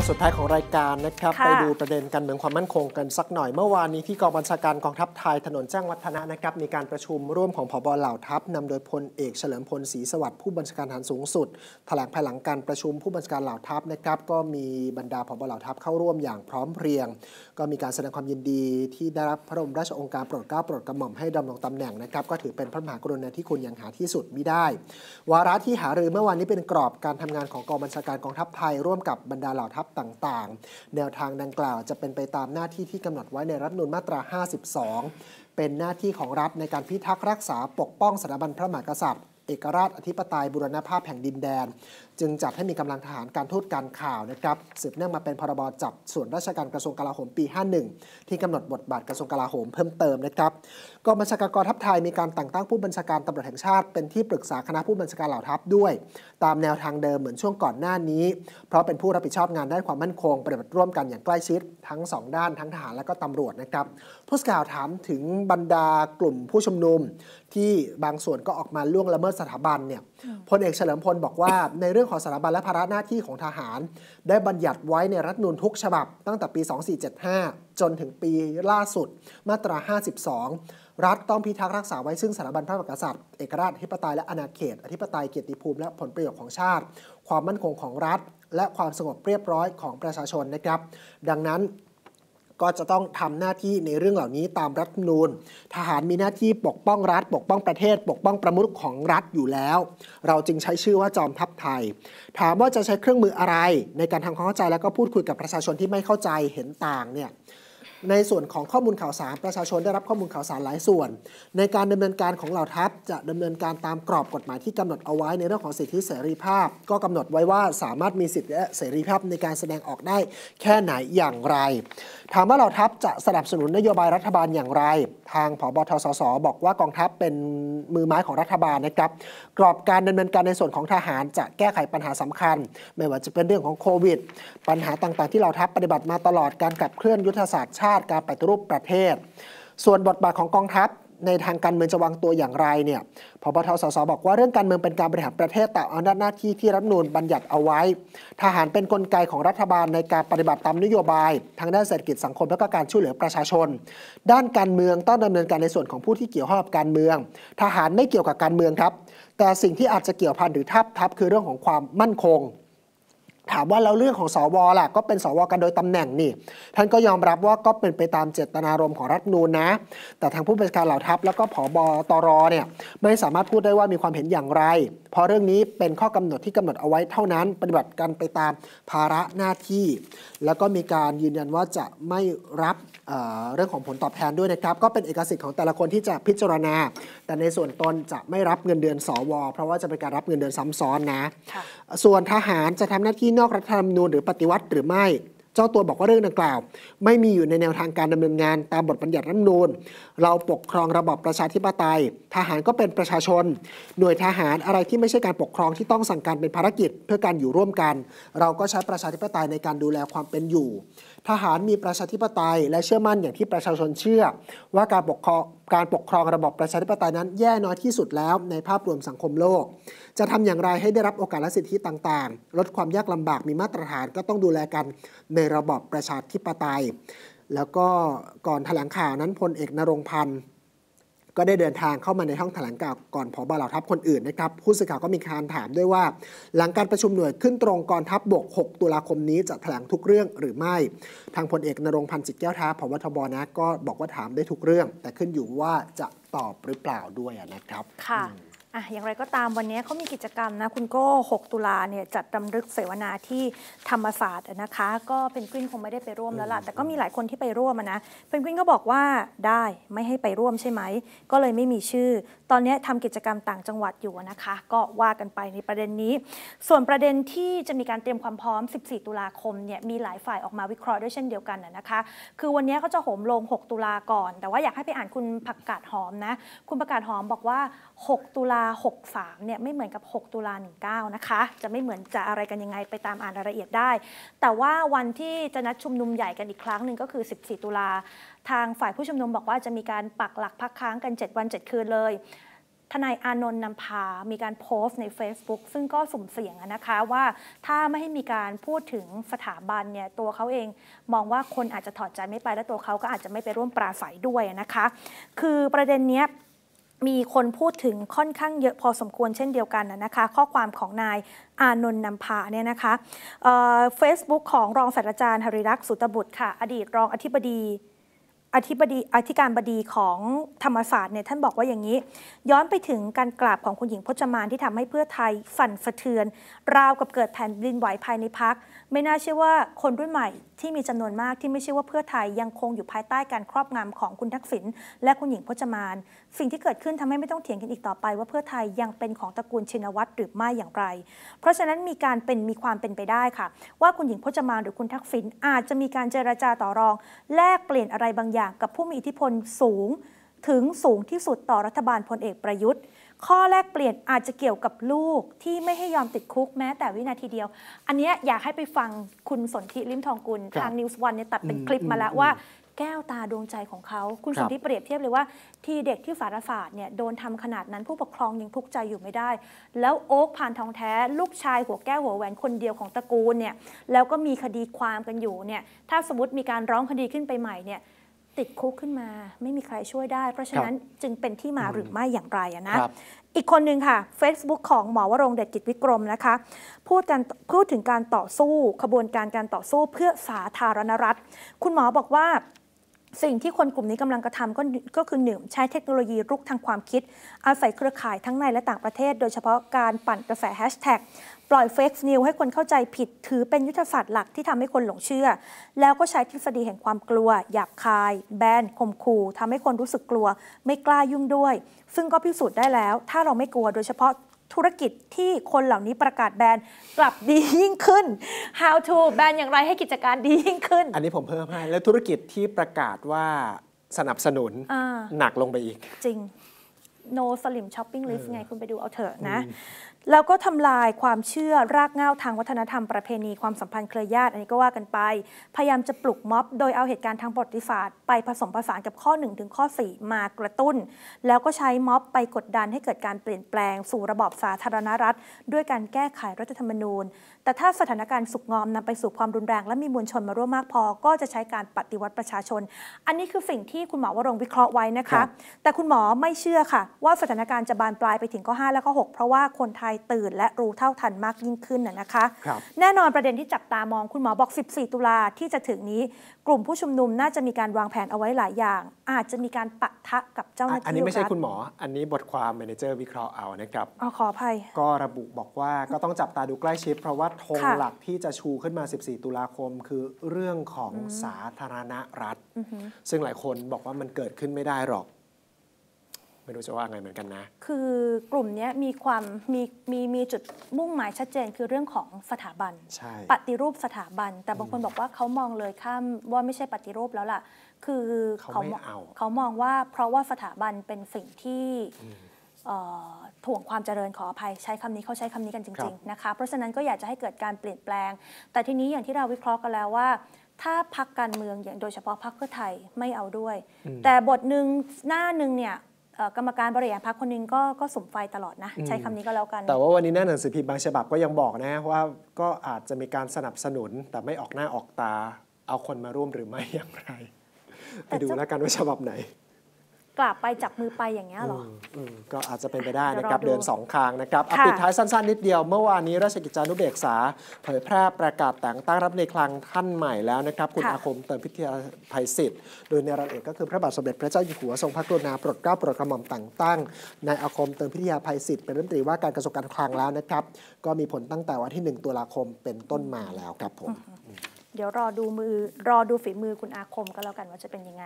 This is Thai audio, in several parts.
งสุดท้ายของรายการนะครับไปดูประเด็นการเมืองความมั่นคงกันสักหน่อยเมื่อวานนี้ที่กองบัญชาการกองทัพไทยถนนแจ้งวัฒนะนะครับ มีการประชุมร่วมของผบเหล่าทัพ นำโดยพลเอกเฉลิมพลศรีสวัสดิ์ผู้บัญชาการทหารสูงสุดแถลงภายหลังการประชุมผู้บัญชาการเหล่าทัพนะครับก็มีบรรดาผบเหล่าทัพเข้าร่วมอย่างพร้อมเพรียง ก็มีการแสดงความยินดีที่ได้รับพระบรมราชองค์การโปรดเกล้าโปรดกระหม่อมให้ดำรงตำแหน่งนะครับก็ถือเป็นพระมหากรุณาธิคุณอย่างหาที่สุดไม่ได้ วาระที่หารือเมื่อวานนี้เป็นกรอบการทำงานของกองบัญชาการกองทัพไทยร่วมกับบรรดาเหล่าทัพต่างๆ แนวทางดังกล่าวจะเป็นไปตามหน้าที่ที่กำหนดไว้ในรัฐนูนมาตรา 52 เป็นหน้าที่ของรัฐในการพิทักษ์รักษาปกป้องสถาบันพระมหากษัตริย์เอกราชอธิปไตยบุรณภาพแห่งดินแดนจึงจัดให้มีกำลังทหารการทูตการข่าวนะครับสืบเนื่องมาเป็นพรบจับส่วนราชการกระทรวงกลาโหมปี 51 ที่กำหนดบทบาทกระทรวงกลาโหมเพิ่มเติมนะครับกองบัญชาการทัพไทยมีการแต่งตั้งผู้บัญชาการตำรวจแห่งชาติเป็นที่ปรึกษาคณะผู้บัญชาการเหล่าทัพด้วย ตามแนวทางเดิมเหมือนช่วงก่อนหน้านี้ เพราะเป็นผู้รับผิดชอบงานด้านความมั่นคงปฏิบัติร่วมกันอย่างใกล้ชิด ทั้ง2ด้านทั้งทหารและก็ตำรวจนะครับผู้สื่อข่าวถามถึงบรรดากลุ่มผู้ชุมนุม ที่บางส่วนก็ออกมาล่วงละเมิดสถาบันเนี่ยพลเอกเฉลิมพลบอกว่าในเรื่องของสถาบันและภาระหน้าที่ของทหาร ได้บัญญัติไว้ในรัฐนูนทุกฉบับ ตั้งแต่ปี 2475 จนถึงปีล่าสุด มาตรา 52 รัฐต้องพิทักษ์รักษาไว้ซึ่งสถาบันพระมหากษัตริย์เอกราชอธิปไตยและอาณาเขตอธิปไตยเกียรติภูมิและผลประโยชน์ของชาติ ความมั่นคงของรัฐ และความสงบเรียบร้อยของประชาชนนะครับดังนั้นก็จะต้องทำหน้าที่ในเรื่องเหล่านี้ตามรัฐธรรมนูญ ทหารมีหน้าที่ปกป้องรัฐ ปกป้องประเทศ ปกป้องประมุขของรัฐอยู่แล้ว เราจึงใช้ชื่อว่าจอมทัพไทย ถามว่าจะใช้เครื่องมืออะไร ในการทำความเข้าใจแล้วก็พูดคุยกับประชาชนที่ไม่เข้าใจเห็นต่างเนี่ยในส่วนของข้อมูลข่าวสารประชาชนได้รับข้อมูลข่าวสารหลายส่วน ในการดำเนินการของเหล่าทัพจะดำเนินการตามกรอบกฎหมายที่กำหนดเอาไว้ในเรื่องของสิทธิเสรีภาพ ก็กำหนดไว้ว่าสามารถมีสิทธิและเสรีภาพในการแสดงออกได้แค่ไหนอย่างไร ถามว่าเหล่าทัพจะสนับสนุนนโยบายรัฐบาลอย่างไร ทางผบทสสบอกว่ากองทัพเป็นมือไม้ของรัฐบาลนะครับกรอบการดำเนินการในส่วนของทหารจะแก้ไขปัญหาสำคัญไม่ว่าจะเป็นเรื่องของโควิดปัญหาต่างๆที่เหล่าทัพปฏิบัติมาตลอดการกลับเคลื่อนยุทธศาสตร์ชาติาติการปฏิรูปประเทศ ส่วนบทบาทของกองทัพในทางการเมืองจะวางตัวอย่างไรเนี่ยพบทสสบอกว่าเรื่องการเมืองเป็นการบริหารประเทศตามอำนาจหน้าที่ที่รัฐนูลบัญญัติเอาไว้ ทหารเป็นนกลไกของรัฐบาลในการปฏิบัติตามนโยบายทางด้านเศรษฐกิจสังคมและก็การช่วยเหลือประชาชน ด้านการเมืองต้องดำเนินการในส่วนของผู้ที่เกี่ยวข้องกับการเมือง ทหารไม่เกี่ยวกับการเมืองครับ แต่สิ่งที่อาจจะเกี่ยวพันหรือทับทับคือเรื่องของความมั่นคงถามว่าแล้วเรื่องของสวล่ะ ก็เป็นสวกันโดยตำแหน่งนี่ ท่านก็ยอมรับว่าก็เป็นไปตามเจตนารมณ์ของรัฐนูนนะ แต่ทางผู้บัญชาการเหล่าทัพแล้วก็ผอบอตรเนี่ย ไม่สามารถพูดได้ว่ามีความเห็นอย่างไรเพราะเรื่องนี้เป็นข้อกำหนดที่กำหนดเอาไว้เท่านั้นปฏิบัติกันไปตามภาระหน้าที่ แล้วก็มีการยืนยันว่าจะไม่รับเเรื่องของผลตอบแทนด้วยนะครับ ก็เป็นเอกสิทธิ์ของแต่ละคนที่จะพิจารณา แต่ในส่วนตนจะไม่รับเงินเดือนสวเพราะว่าจะเป็นการรับเงินเดือนซ้ำซ้อนนะส่วนทหารจะทำหน้าที่นอกรัฐธรรมนูญหรือปฏิวัติหรือไม่เจ้าตัวบอกว่าเรื่องดังกล่าว ไม่มีอยู่ในแนวทางการดำเนินงานตามบทบัญญัติรัฐนูน เราปกครองระบอบประชาธิปไตย ทหารก็เป็นประชาชน หน่วยทหารอะไรที่ไม่ใช่การปกครองที่ต้องสั่งการเป็นภารกิจเพื่อการอยู่ร่วมกัน เราก็ใช้ประชาธิปไตยในการดูแลความเป็นอยู่ ทหารมีประชาธิปไตยและเชื่อมั่นอย่างที่ประชาชนเชื่อ ว่าการปกครองการปกครองระบอบประชาธิปไตยนั้นแย่น้อยที่สุดแล้วในภาพรวมสังคมโลก จะทำอย่างไรให้ได้รับโอกาสและสิทธิต่างๆ ลดความยากลำบากมีมาตรฐานก็ต้องดูแลกันในระบอบประชาธิปไตย แล้วก็ก่อนแถลงข่าวนั้นพลเอกนรงพันธ์ก็ได้เดินทางเข้ามาในห้องแถลงการก่อนผอบเหล่าทัพคนอื่นนะครับ ผู้สื่อข่าวก็มีการถามด้วยว่า หลังการประชุมหน่วยขึ้นตรงกองทัพบบก6 ตุลาคมนี้จะแถลงทุกเรื่องหรือไม่ ทางพลเอกนรงพันธ์จิตแก้วท้าผบทบนะก็บอกว่าถามได้ทุกเรื่อง แต่ขึ้นอยู่ว่าจะตอบหรือเปล่าด้วยนะครับ ค่ะอ่ะอย่างไรก็ตามวันนี้เขามีกิจกรรมนะ คุณก็ 6 ตุลาเนี่ยจัดดำลึกเสวนาที่ธรรมศาสตร์นะคะก็เป็นกวินคงไม่ได้ไปร่วมแล้วล่ะแต่ก็มีหลายคนที่ไปร่วมนะเป็นกวินก็บอกว่าได้ไม่ให้ไปร่วมใช่ไหม ก็เลยไม่มีชื่อ ตอนนี้ทำกิจกรรมต่างจังหวัดอยู่นะคะ ก็ว่ากันไปในประเด็นนี้ ส่วนประเด็นที่จะมีการเตรียมความพร้อม 14 ตุลาคมเนี่ยมีหลายฝ่ายออกมาวิเคราะห์ด้วยเช่นเดียวกันนะคะคือวันนี้เขาจะโหมลง 6 ตุลาก่อน แต่ว่าอยากให้ไปอ่านคุณประกาศหอมนะคุณประกาศหอมบอกว่า 6 ตุลาา63เนี่ยไม่เหมือนกับ 6 ตุลา19 นะคะ จะไม่เหมือนจะอะไรกันยังไงไปตามอ่านรายละเอียดได้ แต่ว่าวันที่จะนัดชุมนุมใหญ่กันอีกครั้งหนึ่งก็คือ 14 ตุลา ทางฝ่ายผู้ชุมนุมบอกว่าจะมีการปักหลักพักค้างกัน 7วัน 7 คืนเลย ทนายอานนท์นำพา มีการโพสต์ใน Facebook ซึ่งก็สุ่มเสี่ยงนะคะว่า ถ้าไม่ให้มีการพูดถึงสถาบันเนี่ยตัวเขาเองมองว่าคนอาจจะถอดใจไม่ไปและตัวเขาก็อาจจะไม่ไปร่วมปราศัยด้วยนะคะ คือประเด็นเนี้ยมีคนพูดถึงค่อนข้างเยอะพอสมควรเช่นเดียวกันนะคะ ข้อความของนายอานนท์นำพาเนี่ยนะคะเฟซบุ๊กของรองศาสตราจารย์หริรักษ์สุตบุตรค่ะ อดีตรองอธิบดีอธิบดีอธิการบดีของธรรมศาสตร์เนี่ยท่านบอกว่าอย่างนี้ ย้อนไปถึงการกราบของคุณหญิงพจมานที่ทำให้เพื่อไทยสั่นสะเทือนราวกับเกิดแผ่นดินไหวภายในพัก ไม่น่าเชื่อว่าคนรุ่นใหม่ที่มีจำนวนมากที่ไม่ใช่ว่าเพื่อไทยยังคงอยู่ภายใต้การครอบงำของคุณทักษิณและคุณหญิงพจมาน สิ่งที่เกิดขึ้นทำให้ไม่ต้องเถียงกันอีกต่อไป ว่าเพื่อไทยยังเป็นของตระกูลชินวัตรหรือไม่อย่างไร เพราะฉะนั้นมีการเป็นมีความเป็นไปได้ค่ะ ว่าคุณหญิงพจมานหรือ คุณทักษิณอาจจะมีการเจรจาต่อรอง แลกเปลี่ยนอะไรบางอย่างกับผู้มีอิทธิพลสูง ถึงสูงที่สุดต่อรัฐบาลพลเอกประยุทธ์ข้อแลกเปลี่ยนอาจจะเกี่ยวกับลูกที่ไม่ให้ยอมติดคุกแม้แต่วินาทีเดียว อันนี้อยากให้ไปฟังคุณสนธิลิมทองกุลทางนิวส์วันเนี่ยตัดเป็นคลิปมาแล้วว่า แก้วตาดวงใจของเขา คุณสนธิเปรียบเทียบเลยว่า ที่เด็กที่ฝาระฝาดเนี่ยโดนทำขนาดนั้นผู้ปกครองยังทุกข์ใจอยู่ไม่ได้ แล้วโอ๊กผ่านทองแท้ลูกชายหัวแก้วหัวแหวนคนเดียวของตระกูลเนี่ยแล้วก็มีคดีความกันอยู่เนี่ยถ้าสมมติมีการร้องคดีขึ้นไปใหม่เนี่ยติดคุกขึ้นมาไม่มีใครช่วยได้ เพราะฉะนั้นจึงเป็นที่มาหรือไม่อย่างไรนะ อีกคนหนึ่งค่ะ Facebook ของหมอวรงเดชกิจวิกรมนะคะ พูดการพูดถึงการต่อสู้ ขบวนการการต่อสู้เพื่อสาธารณรัฐ คุณหมอบอกว่าสิ่งที่คนกลุ่มนี้กำลังกระทำก็ก็คือหนึ่งใช้เทคโนโลยีรุกทางความคิด อาศัยเครือข่ายทั้งในและต่างประเทศ โดยเฉพาะการปั่นกระแสแฮชแท็กปล่อยเฟกซ์นิวให้คนเข้าใจผิด ถือเป็นยุทธศาสตร์หลักที่ทำให้คนหลงเชื่อ แล้วก็ใช้ทฤษฎีแห่งความกลัวหยาบคาย แบนข่มขู่ทำให้คนรู้สึกกลัว ไม่กล้ายุ่งด้วย ซึ่งก็พิสูจน์ได้แล้ว ถ้าเราไม่กลัวโดยเฉพาะธุรกิจที่คนเหล่านี้ประกาศแบนกลับดียิ่งขึ้น how to แบนอย่างไรให้กิจการดียิ่งขึ้น อันนี้ผมเพิ่มให้แล้วธุรกิจที่ประกาศว่าสนับสนุนหนักลงไปอีกจริง no slim shopping list ไงคุณไปดูเอาเถอะนะแล้วก็ทำลายความเชื่อรากเหง้าทางวัฒนธรรมประเพณีความสัมพันธ์เครือญาติอันนี้ก็ว่ากันไป พยายามจะปลุกม็อบโดยเอาเหตุการณ์ทางประวัติศาสตร์ไปผสมผสานกับข้อ 1 ถึงข้อ 4 มากระตุ้น แล้วก็ใช้ม็อบไปกดดันให้เกิดการเปลี่ยนแปลงสู่ระบอบสาธารณรัฐ ด้วยการแก้ไขรัฐธรรมนูญแต่ถ้าสถานการณ์สุกงอมนำไปสู่ความรุนแรงและมีมวลชนมาร่วมมากพอก็จะใช้การปฏิวัติประชาชน อันนี้คือสิ่งที่คุณหมอวรงวิเคราะห์ไว้นะคะ แต่คุณหมอไม่เชื่อค่ะ ว่าสถานการณ์จะบานปลายไปถึงข้อ 5 และข้อ6เพราะว่าคนไทยายตื่นและรู้เท่าทันมากยิ่งขึ้นนะคะคแน่นอนประเด็นที่จับตามองคุณหมอบอก 14 ตุลาที่จะถึงนี้ กลุ่มผู้ชุมนุมน่าจะมีการวางแผนเอาไว้หลายอย่าง อาจจะมีการปะทะกับเจ้าหน้าที่ อันนี้ไม่ใช่คุณหมอ อันนี้บทความเมนเจอร์วิเคราะห์เอานะครับออขออภัย ก็ระบุบอกว่าก็ต้องจับตาดูใกล้ชิด เพราะว่าธงหลักที่จะชูขึ้นมา 14 ตุลาคม คือเรื่องของสาธารณรัฐ ซึ่งหลายคนบอกว่ามันเกิดขึ้นไม่ได้หรอกไม่รู้จะว่าไงเหมือนกันนะ คือกลุ่มนี้มีความ มีมีมีจุดมุ่งหมายชัดเจนคือเรื่องของสถาบันปฏิรูปสถาบัน แต่บางคนบอกว่าเขามองเลยข้ามว่าไม่ใช่ปฏิรูปแล้วล่ะ คือเขาเขาเขามองว่าเพราะว่าสถาบันเป็นสิ่งที่ถ่วงความเจริญขออภัย ใช้คำนี้เขาใช้คำนี้กันจริงๆนะคะ เพราะฉะนั้นก็อยากจะให้เกิดการเปลี่ยนแปลง แต่ทีนี้อย่างที่เราวิเคราะห์กันแล้วว่า ถ้าพักการเมืองอย่างโดยเฉพาะพักเพื่อไทยไม่เอาด้วย แต่บทหนึ่งหน้าหนึ่งเนี่ยกรรมการบริหารพรรคคนนึงก็ก็สมไฟตลอดนะ ใช้คำนี้ก็แล้วกัน แต่ว่าวันนี้หน้าหนังสือพิมพ์บางฉบับก็ยังบอกนะว่าก็อาจจะมีการสนับสนุน แต่ไม่ออกหน้าออกตา เอาคนมาร่วมหรือไม่อย่างไร ไปดูแล้วกันว่าฉบับไหนกลับไปจับมือไปอย่างเงี้ยหรออก็อาจจะเป็นไปได้นะครับเดินสองคางนะครับอปิดท้ายสั้นๆนิดเดียวเมื่อวานนี้ราชกิจจานุเบกษาเผยแพร่ประกาศแต่งตั้งรับในคลังท่านใหม่แล้วนะครับ คุณอาคมเติมพิทยาภัยศิษย์โดยในรายละเอียดก็คือพระบาทสมเด็จพระเจ้าอยู่หัวทรงพระกรุณาโปรดเกล้าโปรดกระหม่อมแต่งตั้งนายอาคมเติมพิทยาภัยศิษย์เป็นรัฐมนตรีว่าการกระทรวงการคลังแล้วนะครับ ก็มีผลตั้งแต่วันที่ 1ตุลาคมเป็นต้นมาแล้วครับผมเดี๋ยวรอดูมือรอดูฝีมือคุณอาคมก็แล้วกันว่าจะเป็นยังไง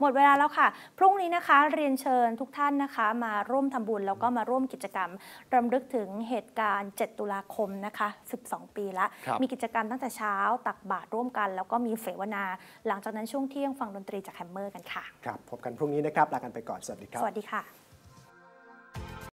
หมดเวลาแล้วค่ะ พรุ่งนี้นะคะ เรียนเชิญทุกท่านนะคะ มาร่วมทำบุญแล้วก็มาร่วมกิจกรรมรำลึกถึงเหตุการณ์ 7 ตุลาคมนะคะ 12 ปีละมีกิจกรรมตั้งแต่เช้าตักบาตรร่วมกัน แล้วก็มีเสวนา หลังจากนั้นช่วงเที่ยงฟังดนตรีจากแฮมเมอร์กันค่ะครับพบกันพรุ่งนี้นะครับลากันไปก่อนสวัสดีครับสวัสดีค่ะ